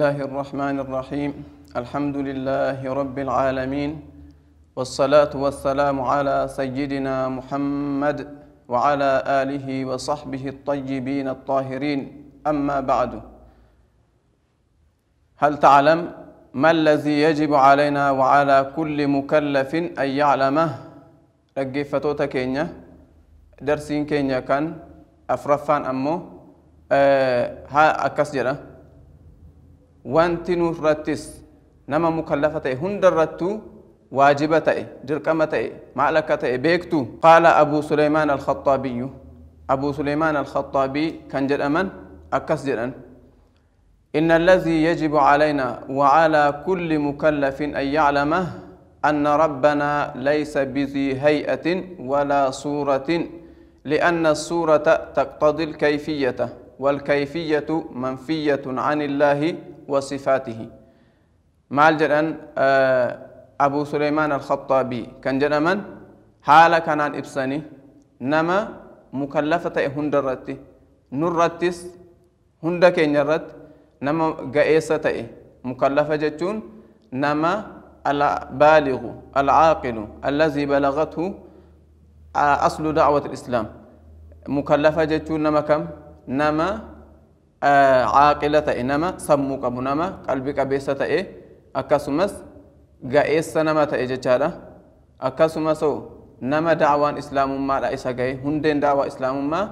الله الرحمن الرحيم الحمد لله رب العالمين والصلاة والسلام على سيدنا محمد وعلى آله وصحبه الطيبين الطاهرين أما بعد هل تعلم ما الذي يجب علينا وعلى كل مكلف أن يعلمه رجفتوتا كينيا درسين كينيا كان أفرفان أمو أه ها أكسجره wanti nurrattis نما mukallafa ta'e hundarrattuu واجبة تأي درقمة تأي بيكتو قال أبو سليمان الخطابي أبو سليمان الخطابي كان جد أمن أكس جد إن الذي يجب علينا وعلى كل مكلف أن يعلمه أن ربنا ليس بذي هيئة ولا صورة لأن الصورة تقتضي الكيفية والكيفية منفية عن الله وصفاته مال جدن آه، أبو سليمان الخطابي كان جدن من حالا عن إبساني نما مكلفة هندرت نرتس هندك نرت نما قائسة مكلفة جتون نما البالغ العاقل الذي بلغته آه، أصل دعوة الإسلام مكلفة جتون نما كم نما caaqila ta'e nama sammuu qabu nama qalbii qabeessa ta'e akkasumas ga'eessa nama ta'e jechaadha akkasumas nama da'waan islaamummaadha isa ga'e hundeen da'waa islaamummaa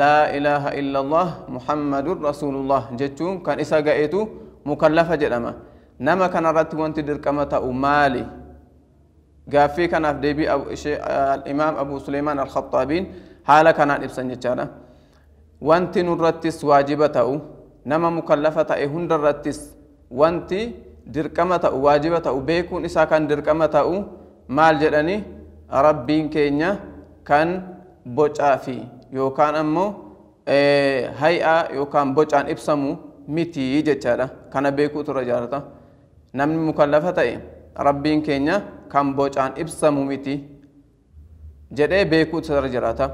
laa ilaaha illallah muhammadun rasuulullah jechuun kan isa ga'etu mukallafa jedhama nama kanarratti wanti dirqama ta'u maali gaaffii kanaaf deebii imaam abu suleemaan alkhaxaabiin haala kanaan ibsan jechaadha wanti nurrattis waajiba ta'u nama mukallafa ta'e hundarrattis wanti dirqama ta'u waajiba ta'u beekuun isaa kan dirqama ta'u maal jedhani rabbiin keenya kan bocaa fi yookaan ammoo hay'aa yookaan bocaan ibsamu mitii jechaadha kana beekuu tura jaarata namni mukallafa ta'e rabbiin keenya kan bocaan ibsamu miti jedhee beekuu tura jiraata.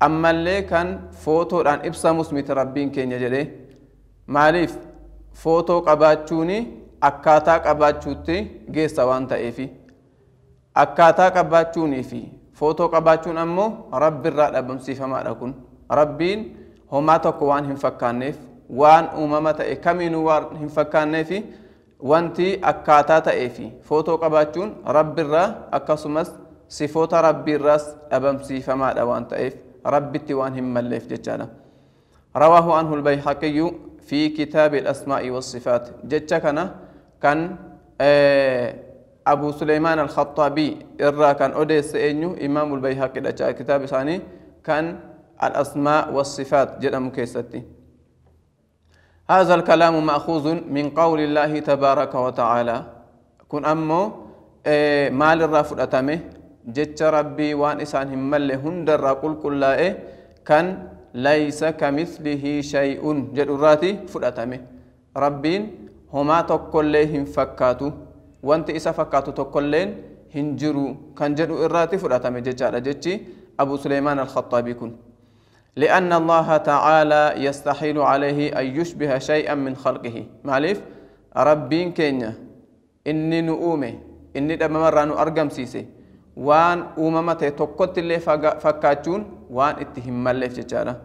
ammallee kan footoodhaan ibsamus miti rabbiin keenya jedhee maaliif footoo qabaachuuni akkaataa qabaachuutti geessa waan ta'eefi akkaataa qabaachuunii fi footoo qabaachuun ammoo rabbiirraa dhabamsiifamaadha kun rabbiin homaa tokko waan hin fakkaanneef waan uumama ta'e kamiinuu waan hin fakkaanneefi wanti akkaataa ta'eefi footoo qabaachuun rabbiirraa akkasumas sifoota rabbiirraas dhabamsiifamaadha waan ta'eef ربت وان هم الليف جتشانا رواه عنه البيحقي في كتاب الأسماء والصفات جتشكنا كان آه، أبو سليمان الخطابي إرى كان أوديس إنيو إمام البيحقي دجا كتاب ثاني كان الأسماء والصفات جدا مكيستي هذا الكلام مأخوذ من قول الله تبارك وتعالى كن أمو آه، مال الرافل أتمه jecha rabbii waan isaan hin malle hundarraa qulqullaa'e kan laysa kamithlihi shay'un jedhurraati fudhatame rabbiin homaa tokkollee hin fakkaatu wanti isa fakkaatu tokkolleen hin jiru kan jedhu irraati fudhatame jechaadha jechi abu suleymaan alkhaxaabii kun لأن الله تعالى يستحيل عليه أن يشبه شيئا من خلقه معلف ربين كينيا إني نؤومه إني دممرا نؤرقم سيسي waan uumama ta'e tokkotti illee fakkaachuun waan itti hin malleef jechaadha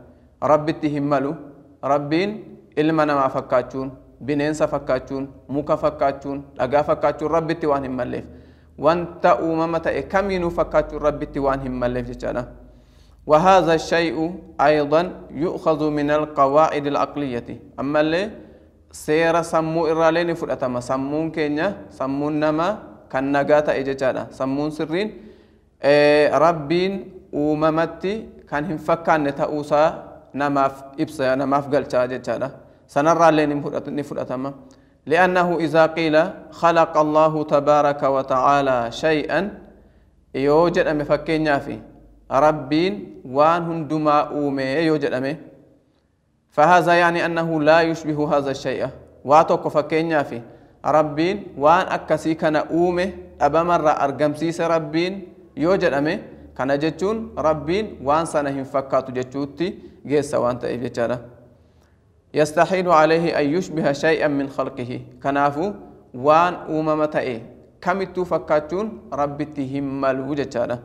rabbitti hin malu rabbiin ilma namaa fakkaachuun bineensa fakkaachuun muka fakkaachuun dhagaa fakkaachuun rabbitti waan hin malleef wanta uumama ta'e kamiinuu fakkaachuun rabbitti waan hin malleef jechaadha وهذا الشيء أيضا يؤخذ من القواعد العقلية أما اللي سير سمو إرالين فرأتما سمون كينيا سمون نما kan nagaa ta'e jechaadha sammuun sirriin rabbiin uumamatti kan hin fakkaanne ta'uusaa namaaf ibsa namaaf galchaa jechaadha sanarraa illee ni fudhatama لأنه إذا قيل خلق الله تبارك وتعالى شيئا يوجد أم فكين في ربين وان هندما أومي يوجد أمي فهذا يعني أنه لا يشبه هذا الشيء واتوك فكين في rabbiin waan akkasii kana uume dhabamarra argamsiise rabbiin yoo jedhame kana jechuun rabbiin waan sana hin fakkaatu jechuutti geessa waan ta'eef jechaadha yastaxiilu calayhi an yushbiha shay'an min khalqihi kanaafu waan uumama ta'e kamittuu fakkaachuun rabbitti hin malu jechaadha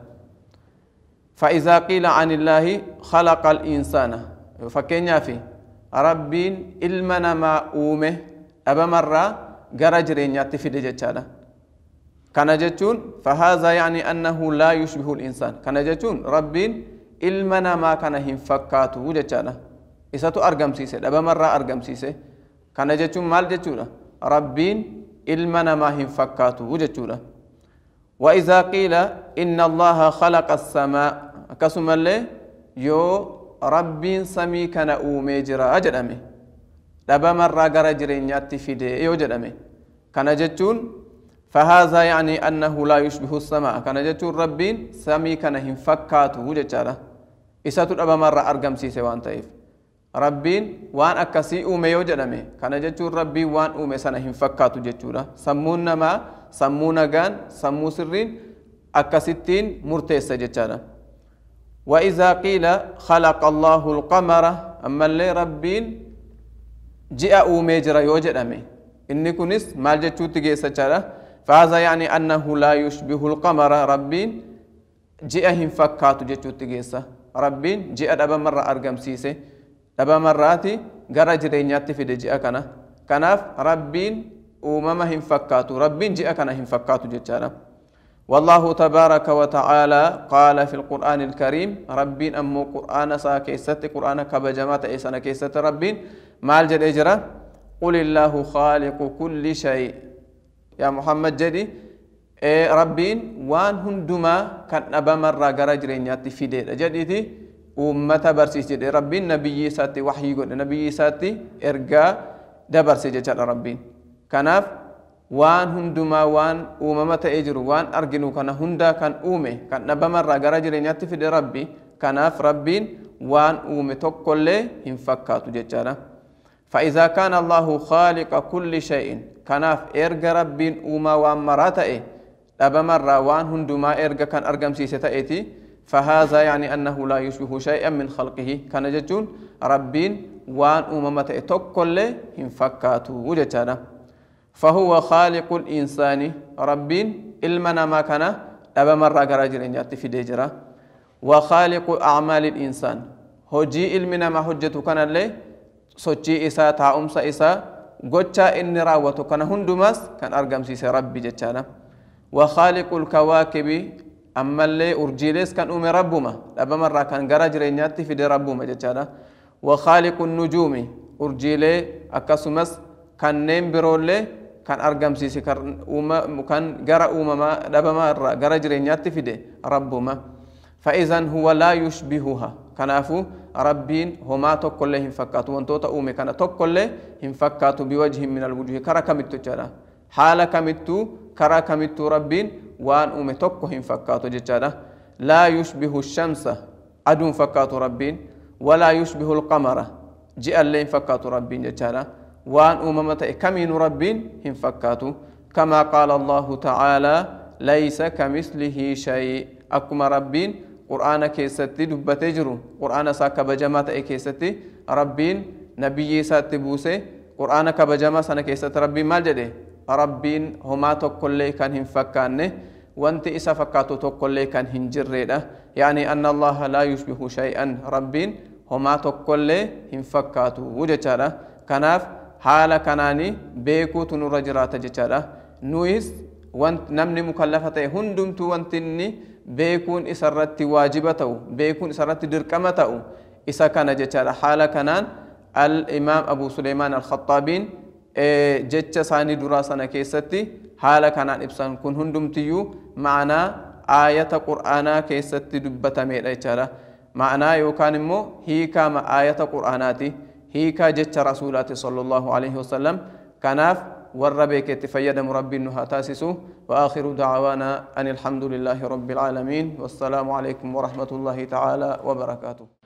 فإذا قيل عن الله خلق الإنسان فكين في ربين إلمنا ما أومه أبمرّا gara jireenyaatti fide jechaadha kana jechuun fahaaza yaani annahu laa yushbihu linsaan kana jechuun rabbiin ilma namaa kana hin fakkaatu jechaadha isatu argamsiise dhabamarraa argamsiise kana jechuun maal jechuudha rabbiin ilma namaa hin fakkaatu jechuudha وإذا قيل إن الله خلق السماء كسم اللي يو رب سمي كان أومي جرا أجرمي dhabamarraa gara jireenyaatti fidee yoo jedhame kana jechuun فهذا يعني أنه لا يشبه السماء كان جتون ربين سمي كان هنفكاته جتشارة إساتو أبا مرة أرقم سيسي وان تايف ربين وان أكسي أومي يوجدامي كان جتون ربي وان أومي سنة هنفكاته جتشورة سمونا ما سمونا غان سمو سرين أكسيتين مرتيسة جتشارة وإذا قيل خلق الله القمر أما اللي ربين ji'a uumee jira yoo jedhame inni kunis maal jechuutti geessachadha faaza yaani annahu laa yushbihu lqamara rabbiin ji'a hin fakkaatu jechuutti geessa rabbiin ji'a dhabamarra argamsiise dhabamarraati gara jireenyaatti fide ji'a kana kanaaf rabbiin uumama hin fakkaatu rabbiin ji'a kana hin fakkaatu jechaadha والله تبارك وتعالى قال في القرآن الكريم ربين أمو قرآن سا كيست قرآن كبجمات إيسان كيست ربين maal jedhee jira qul illaahu khaaliqu kulli shay yaa muhammad jedhi rabbiin waan hundumaa kan dhabamarraa gara jireenyaatti fideedha jedhiiti uummata barsiis jedhe rabbiin nabiyyi isaatti waxyii godhe nabiyyi isaatti ergaa dabarse jechaadha rabbiin kanaaf waan hundumaa waan uumama ta'ee jiru waan arginu kana hunda kan uume kan dhabamarraa gara jireenyaatti fide rabbi kanaaf rabbiin waan uume tokkollee hin fakkaatu jechaadha فإذا كان الله خالق كل شيء كناف إرجى رب أما وأمرته أبا مرة وان هندما إرجى كان أرجم سيستأتي فهذا يعني أنه لا يشبه شيئا من خلقه كان جتون ربين وان أممته تقل إن فكاته جتانا فهو خالق الإنسان ربين إلمنا ما كان أبا مرة جراجر إن في ديجرة وخالق أعمال الإنسان هجي إلمنا ما حجته كان اللي sochii isaa taa'umsa isaa gochaa inni raawwatu kana hundumaas kan argamsiise rabbi jechaadha وخالق الكواكب أما اللي أرجيليس كان أمي ربما لابا مرة كان غرا جرينياتي في دي ربما جتشادا وخالق النجوم أرجيلي أكاسمس كان نيم برولي كان أرقم سيسي كان غرا أمما لابا مرة غرا جرينياتي في دي ربما فإذا هو لا يشبهها كنافو ربين هما تكله هم فكاتو وانتو تأومي كنا تكله هم فكاتو بوجه من الوجه كرا كمتو جرا حالا كمتو كرا كمتو ربين وان أومي تكو هم فكاتو جرا لا يشبه الشمس أدون فكاتو ربين ولا يشبه القمر جئ الليل فكاتو ربين جرا وان أومي متى ربين هم فكاتو كما قال الله تعالى ليس كمثله شيء أكما ربين qur'aana keessatti dubbatee jiru qur'aana isaa kabajamaa ta'e keessatti rabbiin nabiyyi isaatti buuse qur'aana kabajamaa sana keessatti rabbiin maal jedhe rabbiin homaa tokkollee kan hin fakkaanne wanti isa fakkaatu tokkollee kan hin jirredha yaani anna allaha laa yushbihu shay'an rabbiin homaa tokkollee hin fakkaatu jechaadha kanaaf haala kanaani beekuutu nurra jiraata jechaadha nuyis namni mukallafa ta'e hundumtuu wanti inni beekuun isarratti waajiba ta'u beekuun isarratti dirqama ta'u isa kana jechaadha haala kanaan al-imaam abu suleymaan al-khaxaabiin jecha isaanii duraa sana keessatti haala kanaan ibsan kun hundumtiyyuu ma'anaa aayata qur'aanaa keessatti dubbatameedha jechaadha ma'anaa yookaan immoo hiikaa aayata qur'aanaati hiikaa jecha rasuulaati sallallahu alaihi wasallam kanaaf والربك تفيد مربي النها تاسسه وآخر دعوانا أن الحمد لله رب العالمين والسلام عليكم ورحمة الله تعالى وبركاته